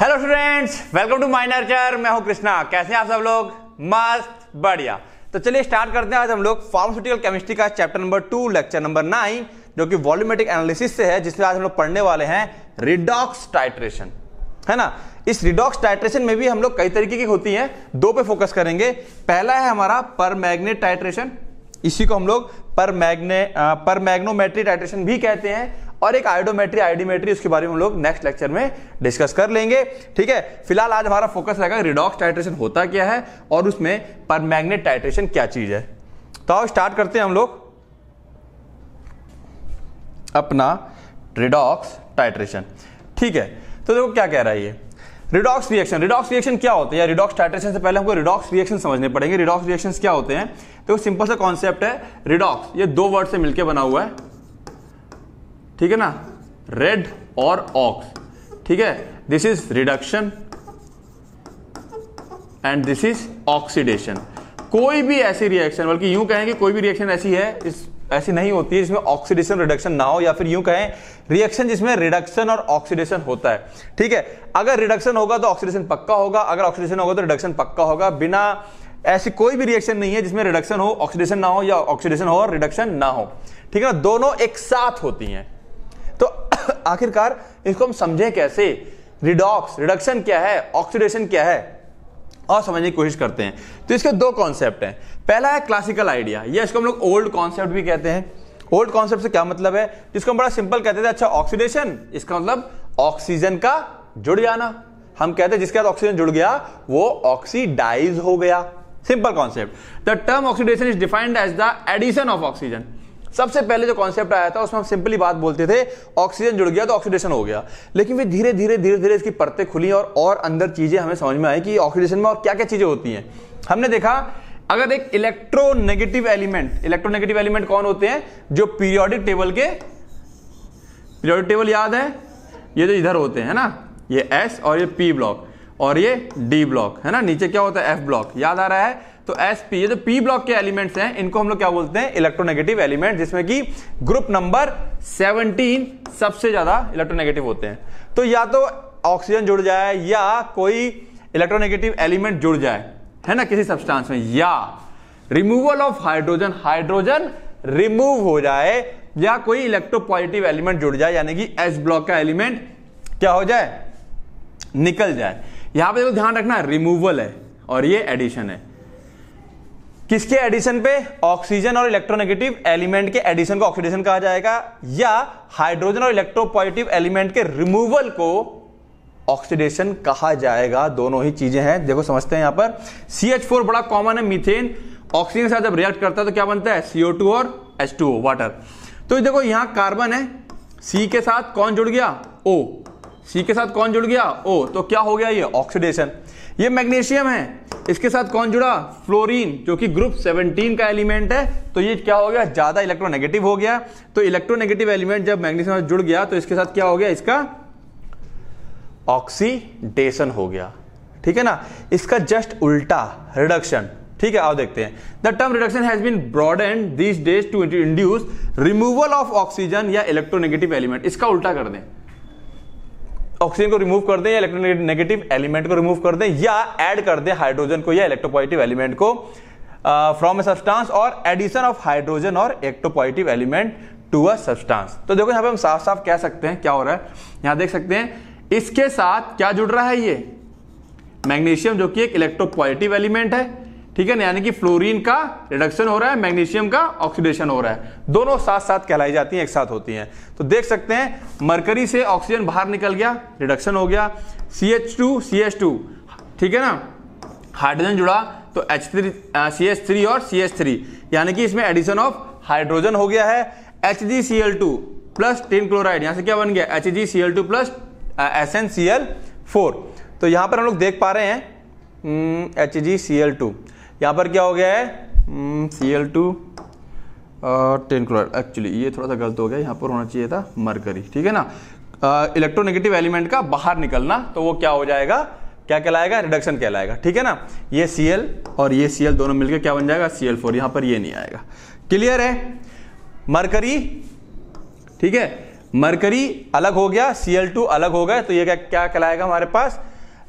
hello students welcome to my nurture मैं हूं कृष्णा कैसे हैं आप सब लोग मस्त बढ़िया तो चलिए स्टार्ट करते हैं आज हम लोग फार्मास्यूटिकल केमिस्ट्री का chapter number two lecture number nine जो कि वॉल्यूमेट्रिक एनालिसिस से है जिसमें आज हम लोग पढ़ने वाले हैं रिडॉक्स टाइट्रेशन है ना इस रिडॉक्स टाइट्रेशन में भी हम लोग कई तरीके की होती हैं दो पे फोकस करेंगे पहला है हमारा पर मैग्नेट टाइट्रेशन इसी को हम लोग पर मैग्ने पर मैग्नोमेट्री टाइट्रेशन भी कहते हैं और एक आइडोमेट्री आइडोमेट्री उसके बारे में हम लोग नेक्स्ट लेक्चर में डिस्कस कर लेंगे ठीक है फिलहाल आज हमारा फोकस रहेगा रिडॉक्स टाइट्रेशन होता क्या है और उसमें पर मैग्नेट टाइट्रेशन क्या चीज है तो आओ स्टार्ट करते हैं हम लोग अपना रिडॉक्स टाइट्रेशन ठीक है तो देखो क्या कह रहा है ये रिडॉक्स रिएक्शन रिडॉक्स रिएक्शन क्या होते हैं रिडॉक्स टाइट्रेशन से पहले हमको रिडॉक्स रिएक्शन समझने पड़ेंगे रिडॉक्स रिएक्शन क्या होते हैं तो सिंपल सा कॉन्सेप्ट है रिडॉक्स ये दो वर्ड से मिलकर बना हुआ है ठीक है ना रेड और ऑक्स ठीक है this is reduction and this is oxidation कोई भी ऐसी रिएक्शन बल्कि यूं कहेंगे कोई भी रिएक्शन ऐसी है इस ऐसी नहीं होती है जिसमें ऑक्सीडेशन रिडक्शन ना हो या फिर यूं कहें रिएक्शन जिसमें रिडक्शन और ऑक्सीडेशन होता है ठीक है अगर रिडक्शन होगा तो ऑक्सीडेशन पक्का होगा अगर ऑक्सीडेशन होगा तो रिडक्शन पक्का होगा बिना ऐसी कोई भी रिएक्शन नहीं है जिसमें रिडक्शन हो ऑक्सीडेशन ना हो या ऑक्सीडेशन हो और रिडक्शन ना हो ठीक है ना दोनों एक साथ होती हैं आखिरकार इसको हम समझें कैसे रिडॉक्स रिडक्शन क्या है ऑक्सीडेशन क्या है और समझने की कोशिश करते हैं तो इसके दो कॉन्सेप्ट हैं पहला है क्लासिकल आइडिया ये इसको हम लोग ओल्ड कॉन्सेप्ट भी कहते हैं ओल्ड कॉन्सेप्ट से क्या मतलब है जिसको हम बड़ा सिंपल कहते थे अच्छा ऑक्सीडेशन इसका मतलब ऑक्सीजन का जुड़ जाना हम कहते हैं जिसके साथ ऑक्सीजन जुड़ गया वो ऑक्सीडाइज हो गया simple concept the term oxidation is defined as the addition of oxygen सबसे पहले जो कॉन्सेप्ट आया था उसमें हम सिंपली बात बोलते थे ऑक्सीजन जुड़ गया तो ऑक्सीडेशन हो गया लेकिन फिर धीरे धीरे धीरे धीरे इसकी परतें खुली और, और अंदर चीजें हमें समझ में आई कि ऑक्सीडेशन में और क्या क्या चीजें होती हैं हमने देखा अगर एक इलेक्ट्रोनेगेटिव एलिमेंट इलेक्ट्रोनेगेटिव एलिमेंट कौन होते हैं जो पीरियोडिक टेबल के पीरियोडिक टेबल याद है ये जो इधर होते हैं ना ये एस और ये पी ब्लॉक और ये डी ब्लॉक है ना नीचे क्या होता है एफ ब्लॉक याद आ रहा है तो एस पी ये जो पी ब्लॉक के एलिमेंट्स हैं इनको हम लोग क्या बोलते हैं इलेक्ट्रोनेगेटिव एलिमेंट जिसमें कि ग्रुप नंबर 17 सबसे ज्यादा इलेक्ट्रोनेगेटिव होते हैं तो या तो ऑक्सीजन जुड़ जाए या कोई इलेक्ट्रोनेगेटिव एलिमेंट जुड़ जाए है ना किसी सब्सटेंस में या removal of hydrogen hydrogen remove हो जाए या कोई इलेक्ट्रोपॉजिटिव एलिमेंट जुड़ जाए यानी कि एस ब्लॉक का एलिमेंट क्या हो जाए निकल जाए यहां पे देखो ध्यान रखना रिमूवल है और ये एडिशन है किसके एडिशन पे ऑक्सीजन और इलेक्ट्रोनेगेटिव एलिमेंट के एडिशन को ऑक्सीडेशन कहा जाएगा या हाइड्रोजन और इलेक्ट्रोपॉजिटिव एलिमेंट के रिमूवल को ऑक्सीडेशन कहा जाएगा दोनों ही चीजें हैं देखो समझते हैं यहां पर सी एच फोर बड़ा कॉमन है मीथेन ऑक्सीजन के साथ जब रिएक्ट करता है तो क्या बनता है सीओ टू और एच टू ओ वाटर तो देखो यहां कार्बन है सी के साथ कौन जुड़ गया ओ सी के साथ कौन जुड़ गया ओ तो क्या हो गया ये ऑक्सीडेशन ये मैग्नीशियम है इसके साथ कौन जुड़ा फ्लोरीन जो कि ग्रुप 17 का एलिमेंट है तो ये क्या हो गया ज्यादा इलेक्ट्रोनेगेटिव हो गया तो इलेक्ट्रोनेगेटिव एलिमेंट जब मैग्नीशियम से जुड़ गया तो इसके साथ क्या हो गया इसका ऑक्सीडेशन हो गया ठीक है ना इसका जस्ट उल्टा रिडक्शन ठीक है आओ देखते हैं the term reduction has been broadened these days to induce removal of oxygen या इलेक्ट्रोनेगेटिव एलिमेंट इसका उल्टा कर दें ऑक्सीजन को रिमूव कर दें या इलेक्ट्रोनेगेटिव एलिमेंट को रिमूव कर दें या ऐड कर दें हाइड्रोजन को या इलेक्ट्रोपॉजिटिव एलिमेंट को फ्रॉम ए सब्सटेंस और एडिशन ऑफ हाइड्रोजन और electropositive element to a substance तो देखो यहां पे हम साफ साफ कह सकते हैं क्या हो रहा है यहां देख सकते हैं इसके साथ क्या जुड़ रहा है ये मैग्नीशियम जो कि एक इलेक्ट्रोपॉजिटिव एलिमेंट है ठीक है ना यानी कि फ्लोरीन का रिडक्शन हो रहा है मैग्नीशियम का ऑक्सीडेशन हो रहा है दोनों साथ साथ कहलाई जाती हैं एक साथ होती हैं तो देख सकते हैं मरकरी से ऑक्सीजन बाहर निकल गया रिडक्शन हो गया C H two C H two ठीक है ना हाइड्रोजन जुड़ा तो H three C H three और सी एच थ्री यानी कि इसमें एडिशन ऑफ हाइड्रोजन हो गया है H G C L two plus tin chloride यहां से क्या बन गया H G C L two plus S N C L four तो यहां पर हम लोग देख पा रहे हैं H G C L two यहाँ पर क्या हो गया है C L two tin chloride actually ये थोड़ा सा गलत हो गया यहाँ पर होना चाहिए था मरकरी ठीक है ना इलेक्ट्रोनेगेटिव uh, एलिमेंट का बाहर निकलना तो वो क्या हो जाएगा क्या कहलाएगा रिडक्शन कहलाएगा ठीक है ना ये सी और ये सी दोनों मिलकर क्या बन जाएगा सी एल फोर यहाँ पर ये नहीं आएगा क्लियर है मरकरी ठीक है मरकरी अलग हो गया सी एल टू अलग हो गया तो ये क्या क्या कहलाएगा हमारे पास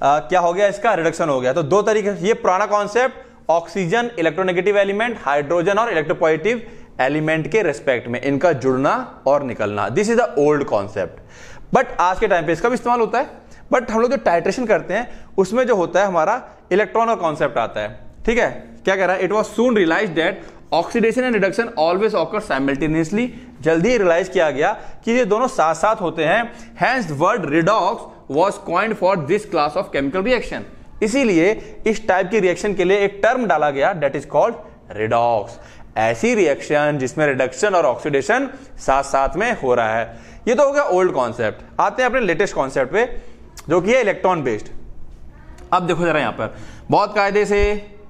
आ, क्या हो गया इसका रिडक्शन हो गया तो दो तरीके ये पुराना concept oxygen electronegative element hydrogen और इलेक्ट्रोपोजिटिव एलिमेंट के रेस्पेक्ट में इनका जुड़ना और निकलना this is the old concept but आज के टाइम पे इसका भी इस्तेमाल होता है बट हम लोग जो टाइट्रेशन करते हैं उसमें जो होता है हमारा इलेक्ट्रॉन और कॉन्सेप्ट आता है ठीक है क्या कह रहा है it was soon realise that oxidation and reduction always occur simultaneously जल्दी रियलाइज किया गया कि ये दोनों साथ साथ होते हैं hence word redox was coined for this class of chemical reaction इसीलिए इस टाइप की रिएक्शन के लिए एक टर्म डाला गया डेट इज कॉल्ड रिडॉक्स ऐसी रिएक्शन जिसमें रिडक्शन और ऑक्सीडेशन साथ साथ में हो रहा है ये तो हो गया ओल्ड कॉन्सेप्ट आते हैं अपने लेटेस्ट कॉन्सेप्ट पे जो कि है इलेक्ट्रॉन बेस्ड अब देखो जरा यहां पर बहुत कायदे से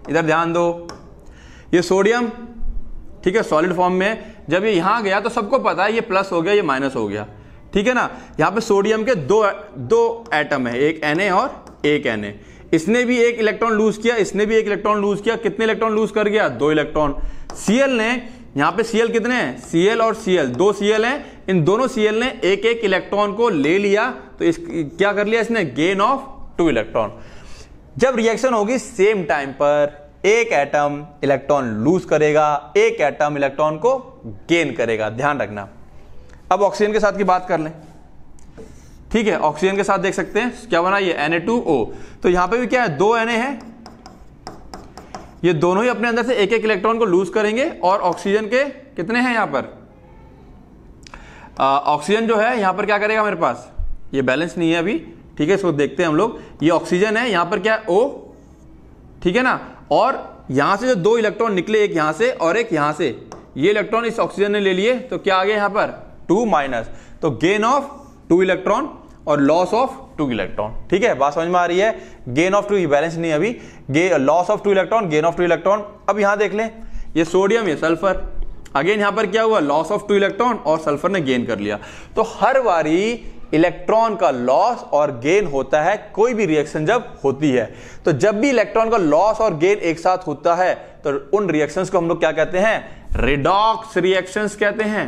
इधर ध्यान दो ये सोडियम ठीक है सॉलिड फॉर्म में जब ये यहां गया तो सबको पता है ये प्लस हो गया ये माइनस हो गया ठीक है ना यहां पे सोडियम के दो दो एटम है एक एन और एक एन इसने भी एक इलेक्ट्रॉन लूज किया इसने भी एक इलेक्ट्रॉन लूज किया कितने इलेक्ट्रॉन लूज कर गया दो इलेक्ट्रॉन सीएल ने यहां पे सीएल कितने हैं सीएल और सीएल दो सीएल हैं इन दोनों सीएल ने एक एक इलेक्ट्रॉन को ले लिया तो इस क्या कर लिया इसने गेन ऑफ टू इलेक्ट्रॉन जब रिएक्शन होगी सेम टाइम पर एक एटम इलेक्ट्रॉन लूज करेगा एक एटम इलेक्ट्रॉन को गेन करेगा ध्यान रखना अब ऑक्सीजन के साथ की बात कर लें ठीक है ऑक्सीजन के साथ देख सकते हैं क्या बना ये एन तो यहां पे भी क्या है दो एन है ये दोनों ही अपने अंदर से एक एक इलेक्ट्रॉन को लूज करेंगे और ऑक्सीजन के कितने हैं यहां पर ऑक्सीजन जो है यहां पर क्या करेगा मेरे पास ये बैलेंस नहीं है अभी ठीक है इसको देखते हैं हम लोग ये ऑक्सीजन है यहां पर क्या है ओ ठीक है ना और यहां से जो दो इलेक्ट्रॉन निकले एक यहां से और एक यहां से ये इलेक्ट्रॉन इस ऑक्सीजन ने ले लिए तो क्या आ गया यहां पर टू माइनस तो गेन ऑफ टू इलेक्ट्रॉन और लॉस ऑफ टू इलेक्ट्रॉन ठीक है बात समझ में आ रही है गेन ऑफ टू बैलेंस नहीं अभी loss of two electron gain of two electron अब यहां देख लें ये सोडियम ये सल्फर अगेन यहां पर क्या हुआ लॉस ऑफ टू इलेक्ट्रॉन और सल्फर ने गेन कर लिया तो हर बारी इलेक्ट्रॉन का लॉस और गेन होता है कोई भी रिएक्शन जब होती है तो जब भी इलेक्ट्रॉन का लॉस और गेन एक साथ होता है तो उन रिएक्शंस को हम लोग क्या कहते हैं रिडॉक्स रिएक्शंस कहते हैं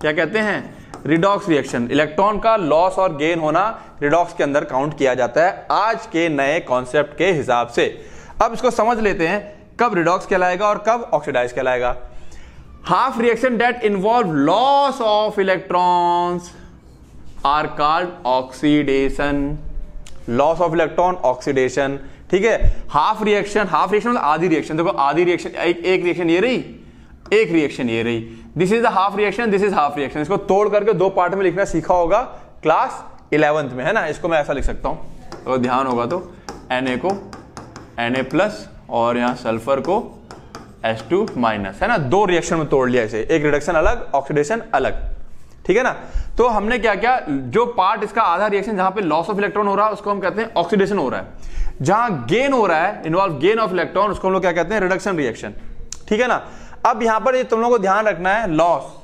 क्या कहते हैं रिडॉक्स रिएक्शन इलेक्ट्रॉन का लॉस और गेन होना रिडॉक्स के अंदर काउंट किया जाता है आज के नए कॉन्सेप्ट के हिसाब से अब इसको समझ लेते हैं कब रिडॉक्स कहलाएगा और कब ऑक्सीडाइज कहलाएगा half reaction that involve loss of electrons are called oxidation loss of electron oxidation ठीक है हाफ रिएक्शन हाफ रिएक्शन मतलब आधी रिएक्शन देखो आधी रिएक्शन एक रिएक्शन ये रही एक रिएक्शन ये रही this is the half reaction this is half reaction इसको तोड़ करके दो पार्ट में लिखना सीखा होगा क्लास इलेवंथ में है ना इसको मैं ऐसा लिख सकता हूं अगर तो ध्यान होगा तो एन को एन प्लस और यहाँ सल्फर को एस टू माइनस है ना दो रिएक्शन में तोड़ लिया इसे एक रिडक्शन अलग ऑक्सीडेशन अलग ठीक है ना तो हमने क्या क्या जो पार्ट इसका आधा रिएक्शन जहां पे लॉस ऑफ इलेक्ट्रॉन हो रहा है उसको हम कहते हैं ऑक्सीडेशन हो रहा है जहां गेन हो रहा है इन्वॉल्व गेन ऑफ इलेक्ट्रॉन उसको हम लोग क्या कहते हैं रिडक्शन रिएक्शन ठीक है ना अब यहां पर ये तुम लोगों को ध्यान रखना है लॉस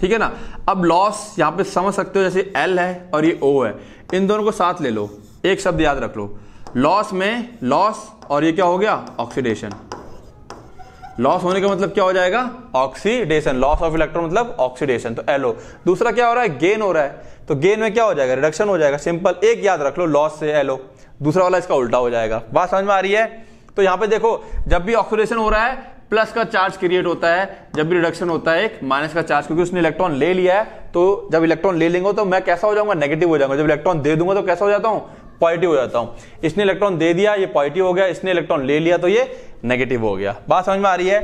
ठीक है ना अब लॉस यहां पे समझ सकते हो जैसे एल है और ये ओ है इन दोनों को साथ ले लो एक शब्द याद रख लो लॉस में लॉस और ये क्या हो गया ऑक्सीडेशन लॉस होने का मतलब क्या हो जाएगा ऑक्सीडेशन लॉस ऑफ इलेक्ट्रॉन मतलब ऑक्सीडेशन तो एलओ दूसरा क्या हो रहा है गेन हो रहा है तो गेन में क्या हो जाएगा रिडक्शन हो जाएगा सिंपल एक याद रख लो लॉस से एलओ दूसरा वाला इसका उल्टा हो जाएगा बात समझ में आ रही है तो यहां पे देखो जब भी ऑक्सीडेशन हो रहा है प्लस का चार्ज क्रिएट होता है जब भी रिडक्शन होता है एक माइनस का चार्ज क्योंकि उसने इलेक्ट्रॉन ले लिया है तो जब इलेक्ट्रॉन ले लेंगे तो मैं कैसा हो जाऊंगा नेगेटिव हो जाऊंगा जब इलेक्ट्रॉन दे दूंगा तो कैसा हो जाता हूं पॉजिटिव हो जाता हूं इसने इलेक्ट्रॉन दे दिया ये पॉजिटिव हो गया इसने इलेक्ट्रॉन ले लिया तो ये नेगेटिव हो गया बात समझ में आ रही है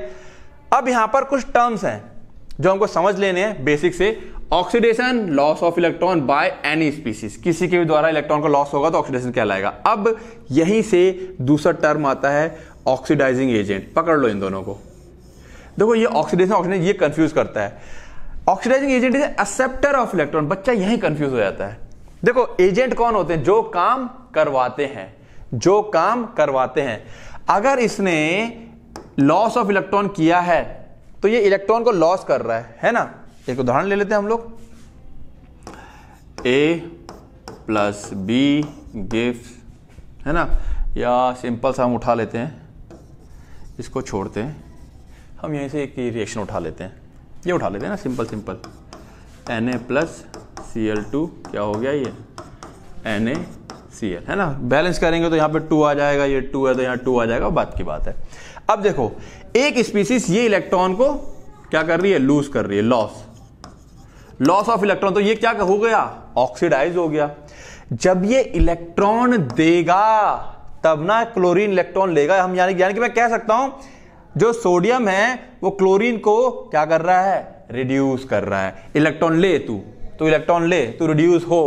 अब यहां पर कुछ टर्म्स हैं जो हमको समझ लेने हैं बेसिक से oxidation loss of electron by any species किसी के भी द्वारा इलेक्ट्रॉन का लॉस होगा तो ऑक्सीडेशन कहलाएगा अब यहीं से दूसरा टर्म आता है ऑक्सीडाइजिंग एजेंट पकड़ लो इन दोनों को देखो ये ऑक्सीडेशन ऑक्सीडेशन ये कंफ्यूज करता है oxidising agent is acceptor of electron बच्चा यही कंफ्यूज हो जाता है देखो एजेंट कौन होते हैं जो काम करवाते हैं जो काम करवाते हैं अगर इसने लॉस ऑफ इलेक्ट्रॉन किया है तो ये इलेक्ट्रॉन को लॉस कर रहा है है ना एक उदाहरण ले लेते हैं हम लोग ए प्लस बी गिफ है ना या सिंपल सा हम उठा लेते हैं इसको छोड़ते हैं हम यहीं से एक रिएक्शन उठा लेते हैं ये उठा लेते हैं ना simple simple N A plus C L two क्या हो गया ये एन ए सी एल है ना बैलेंस करेंगे तो यहाँ पे टू आ जाएगा ये टू है तो यहाँ टू आ जाएगा बात की बात है अब देखो एक स्पीसीज ये इलेक्ट्रॉन को क्या कर रही है लूज कर रही है लॉस लॉस ऑफ इलेक्ट्रॉन तो ये क्या हो गया ऑक्सीडाइज हो गया जब ये इलेक्ट्रॉन देगा तब ना क्लोरीन इलेक्ट्रॉन लेगा हम यानी यानी कि मैं कह सकता हूं जो सोडियम है वो क्लोरीन को क्या कर रहा है रिड्यूस कर रहा है इलेक्ट्रॉन ले तू तो इलेक्ट्रॉन ले तू रिड्यूस हो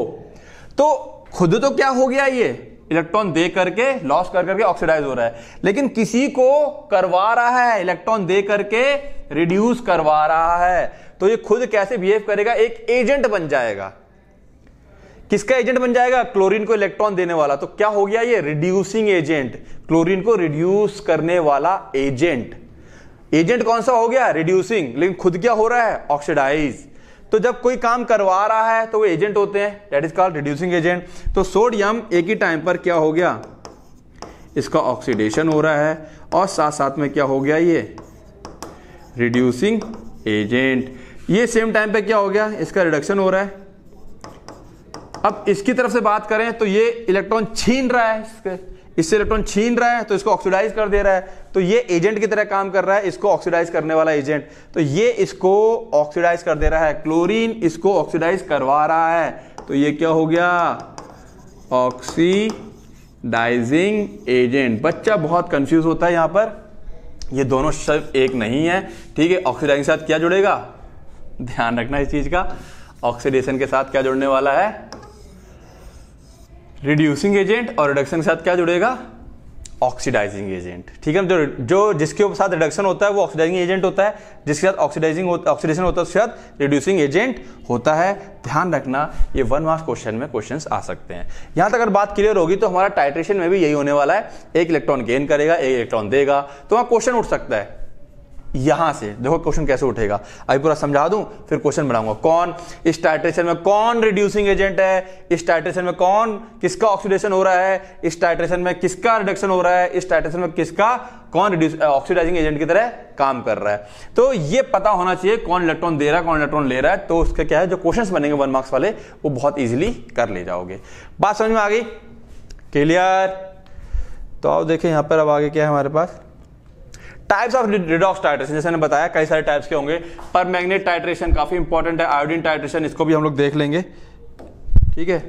तो खुद तो क्या हो गया ये इलेक्ट्रॉन दे करके लॉस कर करके ऑक्सीडाइज हो रहा है लेकिन किसी को करवा रहा है इलेक्ट्रॉन दे करके रिड्यूस करवा रहा है तो ये खुद कैसे बिहेव करेगा एक एजेंट बन जाएगा किसका एजेंट बन जाएगा क्लोरीन को इलेक्ट्रॉन देने वाला तो क्या हो गया ये रिड्यूसिंग एजेंट क्लोरीन को रिड्यूस करने वाला एजेंट एजेंट कौन सा हो गया रिड्यूसिंग लेकिन खुद क्या हो रहा है ऑक्सीडाइज तो जब कोई काम करवा रहा है तो वो एजेंट होते हैं that is called reducing agent तो सोडियम एक ही टाइम पर क्या हो गया इसका ऑक्सीडेशन हो रहा है और साथ साथ में क्या हो गया ये रिड्यूसिंग एजेंट ये सेम टाइम पे क्या हो गया इसका रिडक्शन हो रहा है अब इसकी तरफ से बात करें तो ये इलेक्ट्रॉन छीन रहा है इसके इससे इलेक्ट्रॉन छीन रहा है तो इसको ऑक्सीडाइज कर दे रहा है तो ये एजेंट की तरह काम कर रहा है इसको ऑक्सीडाइज करने वाला एजेंट तो ये इसको ऑक्सीडाइज कर दे रहा है क्लोरीन इसको ऑक्सीडाइज करवा रहा है तो ये क्या हो गया ऑक्सीडाइजिंग एजेंट बच्चा बहुत कंफ्यूज होता है यहां पर ये दोनों सिर्फ एक नहीं है ठीक है ऑक्सीडाइन के साथ क्या जुड़ेगा ध्यान रखना इस चीज का ऑक्सीडेशन के साथ क्या जुड़ने वाला है रिड्यूसिंग एजेंट और रिडक्शन के साथ क्या जुड़ेगा ऑक्सीडाइजिंग एजेंट ठीक है जो जो जिसके साथ रिडक्शन होता है वो ऑक्सीडाइजिंग एजेंट होता है जिसके साथ ऑक्सीडाइजिंग ऑक्सीडेशन होता है उसके साथ रिड्यूसिंग एजेंट होता है ध्यान रखना ये वन मार्क्स क्वेश्चन में क्वेश्चन आ सकते हैं यहां तक अगर बात क्लियर होगी तो हमारा टाइट्रेशन में भी यही होने वाला है एक इलेक्ट्रॉन गेन करेगा एक इलेक्ट्रॉन देगा तो वहां क्वेश्चन उठ सकता है यहां से देखो क्वेश्चन कैसे उठेगा अभी पूरा समझा दूं फिर क्वेश्चन बनाऊंगा कौन इस टाइट्रेशन में कौन रिड्यूसिंग एजेंट है इस टाइट्रेशन में कौन किसका ऑक्सीडेशन हो रहा है इस टाइट्रेशन में किसका रिडक्शन हो रहा है इस टाइट्रेशन में किसका कौन रिड्यूस ऑक्सीडाइजिंग एजेंट की तरह काम कर रहा है तो ये पता होना चाहिए कौन इलेक्ट्रॉन दे रहा है कौन इलेक्ट्रॉन ले रहा है तो उसका क्या है जो क्वेश्चन बनेंगे वन मार्क्स वाले वो बहुत ईजिली कर ले जाओगे बात समझ में आ गई क्लियर तो आप देखें यहां पर अब आगे क्या है हमारे पास टाइप्स ऑफ रिडॉक्स टाइट्रेशन जैसे मैंने बताया कई सारे टाइप्स के होंगे पर मैग्नेट टाइट्रेशन काफी इंपॉर्टेंट है आयोडीन टाइट्रेशन इसको भी हम लोग देख लेंगे ठीक है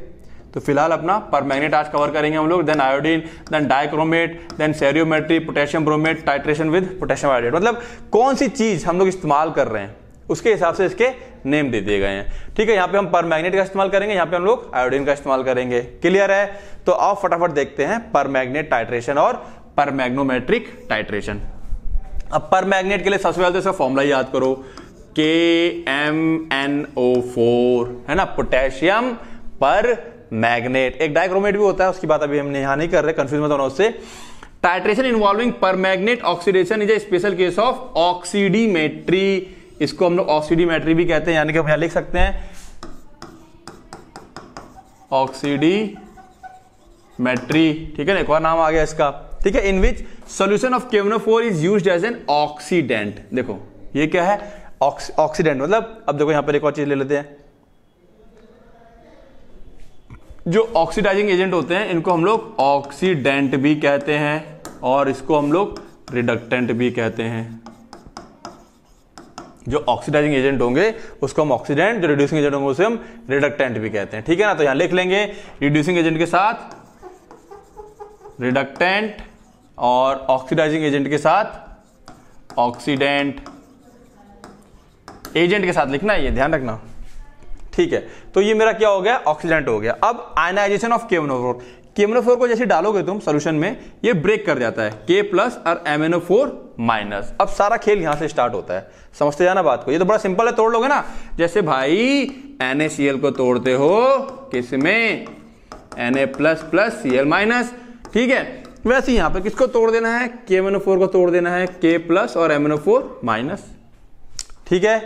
तो फिलहाल अपना पर मैग्नेट आज कवर करेंगे हम लोग then iodine then dichromate then cerimetry potassium bromate titration with potassium iodate मतलब कौन सी चीज हम लोग इस्तेमाल कर रहे हैं उसके हिसाब से इसके नेम दे दिए गए हैं ठीक है यहां पे हम पर मैग्नेट का इस्तेमाल करेंगे यहां पे हम लोग आयोडीन का इस्तेमाल करेंगे क्लियर है तो आप फटाफट देखते हैं पर मैग्नेट टाइट्रेशन और पर मैग्नोमेट्रिक टाइट्रेशन अब पर मैग्नेट के लिए सबसे पहले तो इसका फॉर्मूला याद करो के एम एन ओ फोर है ना पोटेशियम पर मैग्नेट एक डायक्रोमेट भी होता है उसकी बात अभी हमने यहां नहीं कर रहे कंफ्यूज मत होना उससे titration involving permanganate oxidation is a special case of oxidimetry इसको हम लोग ऑक्सीडीमेट्री भी कहते हैं यानी कि हम यहां लिख सकते हैं ऑक्सीडीमेट्री ठीक है ना एक और नाम आ गया इसका ठीक है in which solution of four is used as an oxidant देखो ये क्या है ऑक्सीडेंट मतलब अब देखो यहां पर एक और चीज ले लेते हैं जो ऑक्सीडाइजिंग एजेंट होते हैं इनको हम लोग ऑक्सीडेंट भी कहते हैं और इसको हम लोग रिडक्टेंट भी कहते हैं जो ऑक्सीडाइजिंग एजेंट होंगे उसको हम ऑक्सीडेंट जो रिड्यूसिंग एजेंट होंगे उसे हम रिडक्टेंट भी कहते हैं ठीक है ना तो यहां लिख लेंगे रिड्यूसिंग एजेंट के साथ रिडक्टेंट और ऑक्सीडाइजिंग एजेंट के साथ ऑक्सीडेंट एजेंट के साथ लिखना है ये ध्यान रखना ठीक है तो ये मेरा क्या हो गया ऑक्सीडेंट हो गया अब आयनाइजेशन ऑफ केमनोफोर केमनोफोर को जैसे डालोगे तुम सोल्यूशन में ये ब्रेक कर जाता है के प्लस और एमएनओ फोर माइनस अब सारा खेल यहां से स्टार्ट होता है समझते जाना बात को ये तो बड़ा सिंपल है तोड़ लोगे ना जैसे भाई एन को तोड़ते हो किसमें N A plus plus C L minus ठीक है वैसे यहां पर किसको तोड़ देना है के एमएनओ oh को तोड़ देना है के प्लस और एमएनओ माइनस oh ठीक है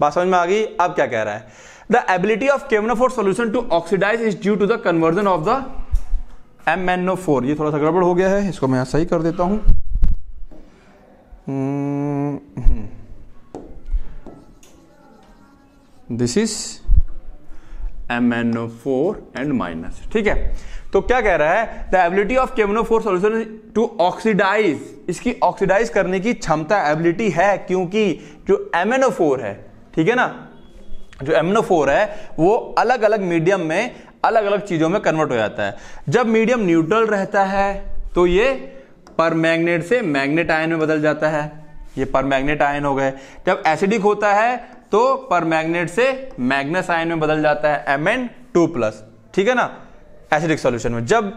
बात समझ में आ गई अब क्या कह रहा है the ability of K M N O four solution to oxidise is due to the conversion of the M N four ये थोड़ा सा गड़बड़ हो गया है इसको मैं सही कर देता हूं this is M N O four and minus ठीक है तो क्या कह रहा है the ability of K M N O four solution to oxidise इसकी ऑक्सीडाइज करने की क्षमता एबिलिटी है क्योंकि जो एमेनोफोर है ठीक है ना जो एमनोफोर है वो अलग अलग मीडियम में अलग अलग चीजों में कन्वर्ट हो जाता है जब मीडियम न्यूट्रल रहता है तो ये पर मैग्नेट से मैग्नेट आयन में बदल जाता है ये पर मैग्नेट आयन हो गए जब एसिडिक होता है तो पर मैग्नेट से मैग्नस आयन में बदल जाता है एम एन टू प्लस ठीक है ना एसिडिक सॉल्यूशन में जब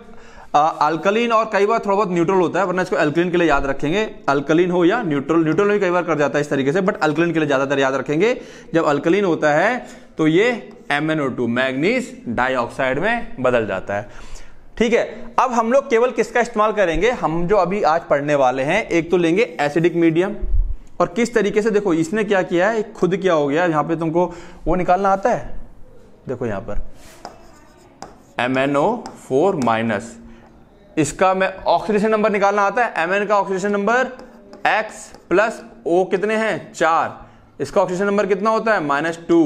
अल्कलीन और कई बार थोड़ा बहुत न्यूट्रल होता है वरना इसको अल्कलीन के लिए याद रखेंगे अल्कलीन हो या न्यूट्रल न्यूट्रल भी कई बार कर जाता है इस तरीके से बट अल्कलीन के लिए ज़्यादातर याद रखेंगे जब अल्कलीन होता है तो ये M N O two manganese dioxide में बदल जाता है ठीक है अब हम लोग केवल किसका इस्तेमाल करेंगे हम जो अभी आज पढ़ने वाले हैं एक तो लेंगे एसिडिक मीडियम और किस तरीके से देखो इसने क्या किया है खुद क्या हो गया यहाँ पे तुमको वो निकालना आता है देखो यहाँ पर M N O four minus इसका मैं ऑक्सीडेशन नंबर निकालना आता है एम एन का oxidation number X plus O कितने हैं चार इसका ऑक्सीजन नंबर कितना होता है minus two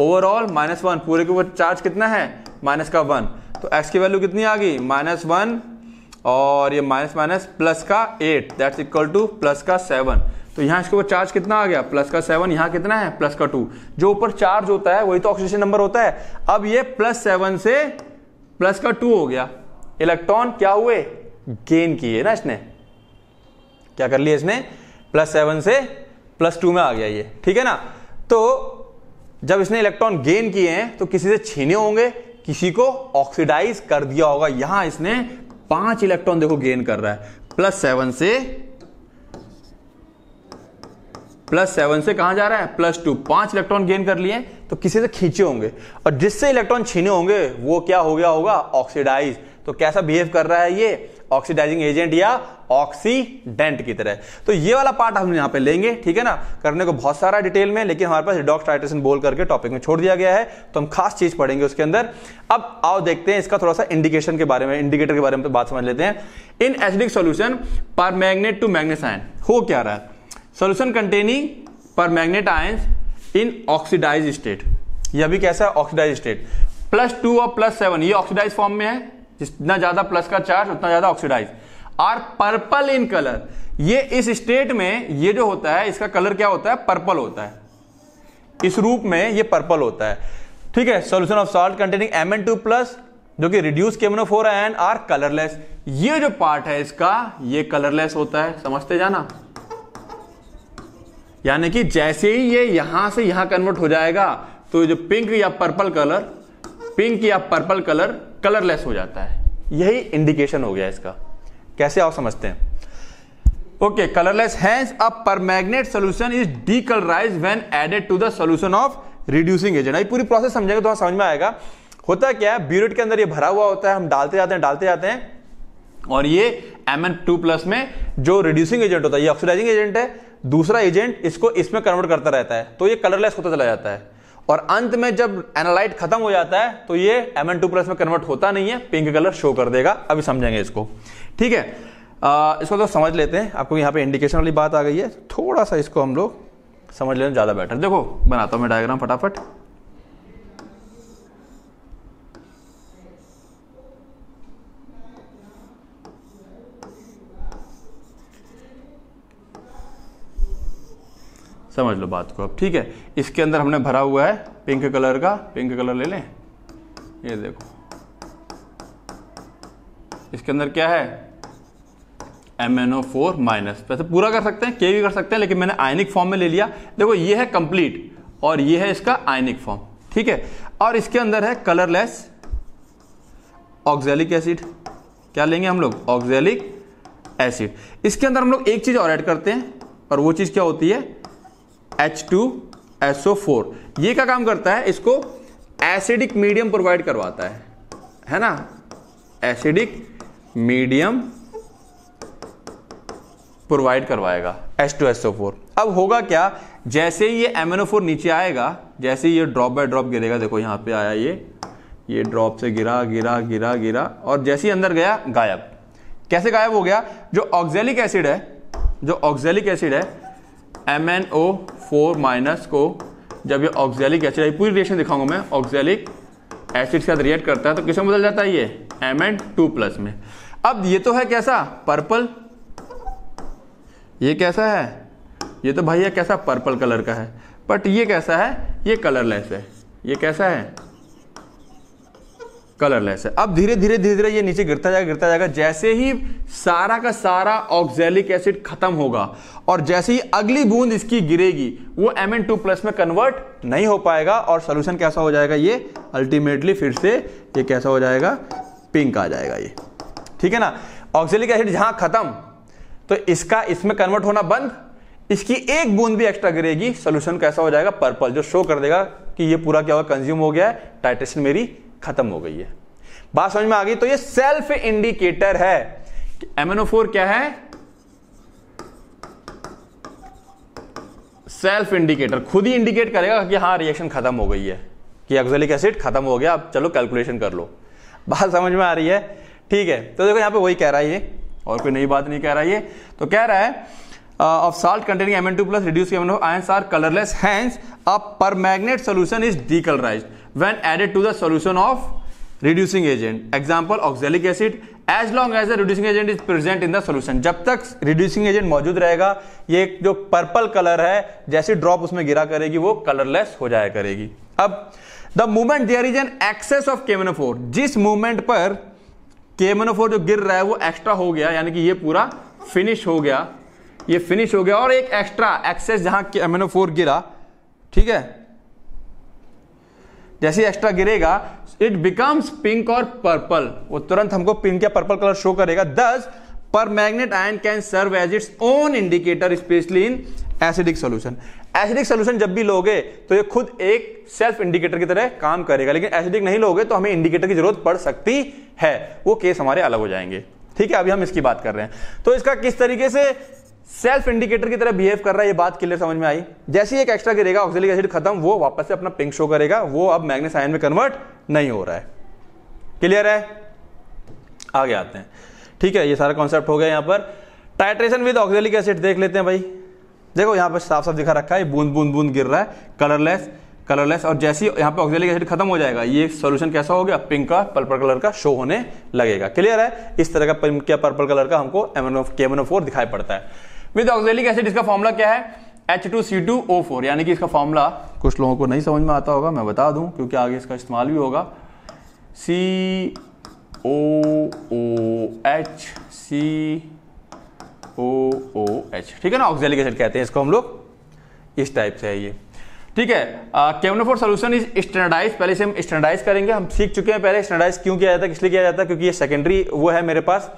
overall minus one पूरे के ऊपर चार्ज कितना है माइनस का वन तो एक्स की वैल्यू कितनी आ गई माइनस वन और ये माइनस माइनस प्लस का eight that's equal to plus का सेवन तो यहाँ इसके ऊपर चार्ज कितना आ गया प्लस का सेवन यहाँ कितना है प्लस का टू जो ऊपर चार्ज होता है वही तो ऑक्सीडेशन नंबर होता है अब ये प्लस सेवन से प्लस का टू हो गया इलेक्ट्रॉन क्या हुए गेन किए ना इसने क्या कर लिया इसने प्लस सेवन से प्लस टू में आ गया ये ठीक है ना तो जब इसने इलेक्ट्रॉन गेन किए हैं तो किसी से छीने होंगे किसी को ऑक्सीडाइज कर दिया होगा यहां इसने पांच इलेक्ट्रॉन देखो गेन कर रहा है प्लस सेवन से प्लस सेवन से कहा जा रहा है प्लस टू पांच इलेक्ट्रॉन गेन कर लिए तो किसी से खींचे होंगे और जिससे इलेक्ट्रॉन छीने होंगे वो क्या हो गया होगा ऑक्सीडाइज तो कैसा बिहेव कर रहा है ये ऑक्सीडाइजिंग एजेंट या ऑक्सीडेंट की तरह तो ये वाला पार्ट हम यहां पे लेंगे ठीक है ना करने को बहुत सारा डिटेल में लेकिन हमारे पास रिडॉक्स टाइट्रेशन बोल करके टॉपिक में छोड़ दिया गया है तो हम खास चीज पढ़ेंगे उसके अंदर अब आओ देखते हैं इसका थोड़ा सा इंडिकेशन के बारे में इंडिकेटर के बारे में तो बात समझ लेते हैं in acidic solution permanganate to manganese हो क्या रहा है solution containing permanganate ions in oxidise state यह भी कैसा है ऑक्सीडाइज स्टेट प्लस टू और प्लस सेवन ये ऑक्सीडाइज फॉर्म में है जितना ज्यादा प्लस का चार्ज उतना ज्यादा oxidise are purple in colour ये इस स्टेट में ये जो होता है इसका कलर क्या होता है पर्पल होता है इस रूप में ये पर्पल होता है ठीक है solution of salt containing M N two plus जो कि reduce K M N O four and are colourless ये जो पार्ट है इसका ये कलरलेस होता है समझते जाना यानी कि जैसे ही ये यहां से यहां कन्वर्ट हो जाएगा तो जो पिंक या पर्पल कलर पिंक या पर्पल कलर कलरलेस हो जाता है यही इंडिकेशन हो गया इसका कैसे आप समझते हैं okay colourless hence a permanganate solution is decolourise when added to the solution of reducing agent ये पूरी प्रोसेस समझेंगे तो समझ में आएगा होता क्या है ब्यूरेट के अंदर ये भरा हुआ होता है हम डालते जाते हैं डालते जाते हैं और ये एम एन टू प्लस में जो रिड्यूसिंग एजेंट होता है ये ऑक्सीडाइजिंग एजेंट है दूसरा एजेंट इसको इसमें कन्वर्ट करता रहता है तो ये कलरलेस होता चला जाता है और अंत में जब एनालाइट खत्म हो जाता है तो ये एम एन टू प्लस में कन्वर्ट होता नहीं है पिंक कलर शो कर देगा अभी समझेंगे इसको ठीक है आ, इसको तो समझ लेते हैं आपको यहाँ पे इंडिकेशन वाली बात आ गई है थोड़ा सा इसको हम लोग समझ लेना ज़्यादा बेटर देखो बनाता हूँ मैं डायग्राम फटाफट समझ लो बात को अब ठीक है इसके अंदर हमने भरा हुआ है पिंक कलर का पिंक कलर ले लें ये देखो इसके अंदर क्या है M N O four minus वैसे पूरा कर सकते हैं के भी कर सकते हैं लेकिन मैंने आयनिक फॉर्म में ले लिया देखो ये है कंप्लीट और ये है इसका आयनिक फॉर्म ठीक है और इसके अंदर है कलरलेस ऑक्जेलिक एसिड क्या लेंगे हम लोग ऑक्जेलिक एसिड इसके अंदर हम लोग एक चीज और ऐड करते हैं और वो चीज क्या होती है एच टू एसओ फोर ये क्या काम करता है इसको एसिडिक मीडियम प्रोवाइड करवाता है है ना एसिडिक मीडियम प्रोवाइड करवाएगा H2SO4 अब होगा क्या जैसे ये MnO4 नीचे आएगा जैसे ये ड्रॉप बाय ड्रॉप गिरेगा देखो यहां पे आया ये ये ड्रॉप से गिरा गिरा गिरा गिरा और जैसे ही अंदर गया गायब कैसे गायब हो गया जो ऑक्जेलिक एसिड है जो ऑक्जेलिक एसिड है ओ फोर माइनस को जब ये ऑक्सैलिक एसिड है पूरी रिएक्शन दिखाऊंगा मैं ऑक्जेलिक एसिड के साथ रिएक्ट करता है तो किसमें बदल जाता है ये एम एन टू प्लस में अब ये तो है कैसा पर्पल ये कैसा है ये तो भाई ये कैसा पर्पल कलर का है बट ये कैसा है ये कलरलेस है ये कैसा है कलरलेस है अब धीरे धीरे धीरे धीरे ये नीचे गिरता जाएगा गिरता जाएगा जैसे ही सारा का सारा ऑक्जेलिक एसिड खत्म होगा और जैसे ही अगली बूंद इसकी गिरेगी वो एम टू प्लस में कन्वर्ट नहीं हो पाएगा और सोल्यूशन कैसा हो जाएगा ये अल्टीमेटली फिर से ये कैसा हो जाएगा पिंक आ जाएगा ये ठीक है ना ऑक्जेलिक एसिड जहां खत्म तो इसका इसमें कन्वर्ट होना बंद इसकी एक बूंद भी एक्स्ट्रा गिरेगी सोल्यूशन कैसा हो जाएगा पर्पल जो शो कर देगा कि ये पूरा क्या होगा कंज्यूम हो गया है टाइट्रेशन मेरी खत्म हो गई है बात समझ में आ गई तो ये सेल्फ इंडिकेटर है एमएनओ क्या है सेल्फ इंडिकेटर खुद ही इंडिकेट करेगा कि हाँ रिएक्शन खत्म हो गई है कि एक्सोलिक एसिड खत्म हो गया अब चलो कैलकुलेशन कर लो बात समझ में आ रही है ठीक है तो देखो यहां पे वही कह रहा है ये और कोई नई बात नहीं कह रहा है ये तो कह रहा है of salt containing M N two plus reduce ions are colourless hence a permanganate solution is decolourise when added to the solution of reducing agent example oxalic acid as long as the reducing agent is present in the solution जब तक reducing agent मौजूद रहेगा ये जो purple colour है जैसे drop उसमें गिरा करेगी वो कलरलेस हो जाया करेगी अब the movement there is an excess of K M N O four जिस मूवमेंट पर केमनोफोर जो गिर रहा है वो एक्स्ट्रा हो गया यानी कि ये पूरा फिनिश हो गया ये फिनिश हो गया और एक एक्स्ट्रा एक्सेस जहां केमनोफोर गिरा ठीक है जैसे एक्स्ट्रा गिरेगा इट बिकम्स पिंक और पर्पल वो तुरंत हमको पिंक या पर्पल कलर शो करेगा thus permanganate ion can serve as its own indicator specially in acidic solution acidic solution जब भी लोगे तो ये खुद एक सेल्फ इंडिकेटर की तरह काम करेगा लेकिन एसिडिक नहीं लोगे तो हमें इंडिकेटर की जरूरत पड़ सकती है वो केस हमारे अलग हो जाएंगे ठीक है अभी हम इसकी बात कर रहे हैं तो इसका किस तरीके से सेल्फ इंडिकेटर की तरह बिहेव कर रहा है ये बात क्लियर समझ में आई जैसे ही एक एक्स्ट्रा गिरेगा ऑक्सिलिक एसिड खत्म वो वापस से अपना पिंक शो करेगा वो अब मैग्नेस आयन में कन्वर्ट नहीं हो रहा है क्लियर है आगे आते हैं ठीक है ये सारा कॉन्सेप्ट हो गया यहां पर टाइट्रेशन विद ऑक्सिलिक एसिड देख लेते हैं भाई देखो यहां पर साफ साफ दिखा रखा है बूंद बूंद बूंद गिर रहा है कलरलेस कलरलेस और जैसे ही यहां पर ऑक्सिलिक एसिड खत्म हो जाएगा ये सोल्यूशन कैसा हो गया पिंक का पर्पल कलर का शो होने लगेगा क्लियर है इस तरह का पिंक या पर्पल कलर का हमको एमनो फोर दिखाई पड़ता है विद ऑक्जेलिक एसिड इसका फॉर्मुला क्या है H two C two O four यानी कि इसका फॉर्मूला कुछ लोगों को नहीं समझ में आता होगा मैं बता दूं क्योंकि आगे इसका इस्तेमाल भी होगा सी ओ ओ एच सी ओ ओ एच ठीक है ना ऑक्सैलिक एसिड कहते हैं इसको हम लोग इस टाइप से है ये ठीक है केमनोफोर सोल्यूशन इज स्टैंडर्डाइज पहले से हम स्टैंडर्डाइज करेंगे हम सीख चुके हैं पहले स्टैंडर्डाइज क्यों किया जाता है किस लिए किया जाता है क्योंकि ये सेकेंडरी वो है मेरे पास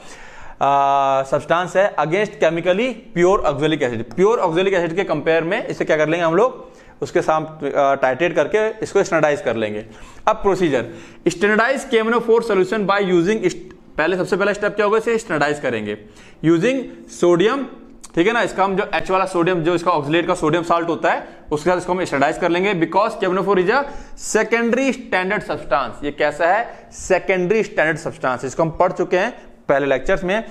सब्सटेंस है against chemically pure oxalic acid pure oxalic acid के कंपेयर में इसे क्या कर लेंगे हम लोग उसके साथ टाइट्रेट करके इसको स्टैंडर्डाइज कर लेंगे अब procedure standardise K M N O four solution by using पहले सबसे पहला स्टेप क्या होगा इसे स्टैंडर्डाइज करेंगे यूजिंग सोडियम ठीक है ना इसका हम जो एच वाला सोडियम जो इसका ऑक्सीट का सोडियम साल्ट होता है उसके साथ इसको हम स्टैंडाइज कर लेंगे because K M N O four is a secondary standard substance ये कैसा है सेकेंडरी स्टैंडर्ड सब्सटेंस इसको हम पढ़ चुके हैं पहले लेक्चर्स में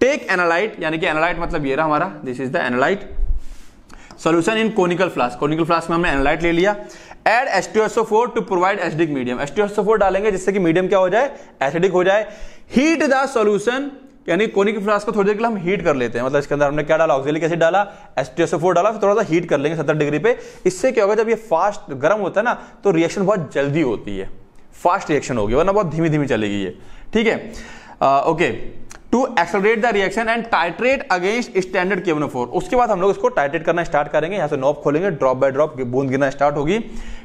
टेक एनालाइट यानी कि एनालाइट मतलब ये रहा हमारा this is the analyte solution in conical flask conical flask में हमने एनालाइट ले लिया add H two S O four to provide acidic medium S four डालेंगे जिससे कि मीडियम क्या हो जाए एसिडिक हो जाए हीट द सोल्यूशन यानी कोनिक फ्लास्क को थोड़ी देर के लिए हम हीट कर लेते हैं मतलब इसके अंदर हमने क्या डाला ऑक्सिलिक एसिड डाला एस टी फोर डाला फिर थोड़ा सा हीट कर लेंगे सत्तर डिग्री पे इससे क्या होगा जब ये फास्ट गर्म होता है ना तो रिएक्शन बहुत जल्दी होती है फास्ट रिएक्शन होगी वरना बहुत धीमी धीमी चलेगी ये ठीक है okay to accelerate the reaction and titrate against standard के उसके बाद हम लोग इसको टाइट्रेट करना स्टार्ट करेंगे यहाँ से नॉब खोलेंगे ड्रॉप बाय ड्रॉप बूंद गिरना स्टार्ट होगी